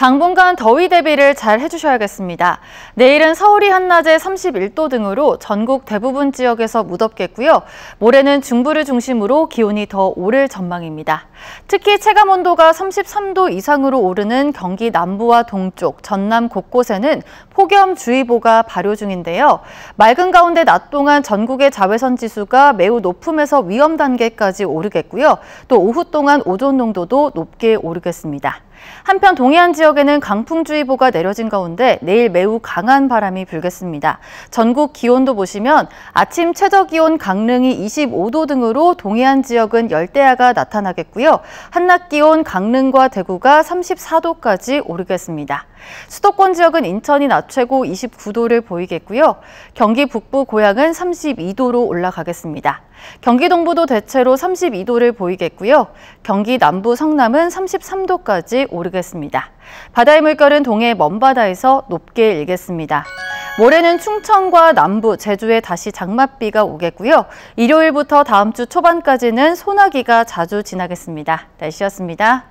당분간 더위 대비를 잘 해주셔야겠습니다. 내일은 서울이 한낮에 31도 등으로 전국 대부분 지역에서 무덥겠고요. 모레는 중부를 중심으로 기온이 더 오를 전망입니다. 특히 체감온도가 33도 이상으로 오르는 경기 남부와 동쪽, 전남 곳곳에는 폭염주의보가 발효 중인데요. 맑은 가운데 낮 동안 전국의 자외선 지수가 매우 높음에서 위험 단계까지 오르겠고요. 또 오후 동안 오존 농도도 높게 오르겠습니다. 한편 동해안 지역에는 강풍주의보가 내려진 가운데 내일 매우 강한 바람이 불겠습니다. 전국 기온도 보시면 아침 최저기온 강릉이 25도 등으로 동해안 지역은 열대야가 나타나겠고요. 한낮 기온 강릉과 대구가 34도까지 오르겠습니다. 수도권 지역은 인천이 낮 최고 29도를 보이겠고요. 경기 북부 고향은 32도로 올라가겠습니다. 경기 동부도 대체로 32도를 보이겠고요. 경기 남부 성남은 33도까지 오르겠습니다. 바다의 물결은 동해 먼바다에서 높게 일겠습니다. 모레는 충청과 남부, 제주에 다시 장맛비가 오겠고요. 일요일부터 다음 주 초반까지는 소나기가 자주 지나겠습니다. 날씨였습니다.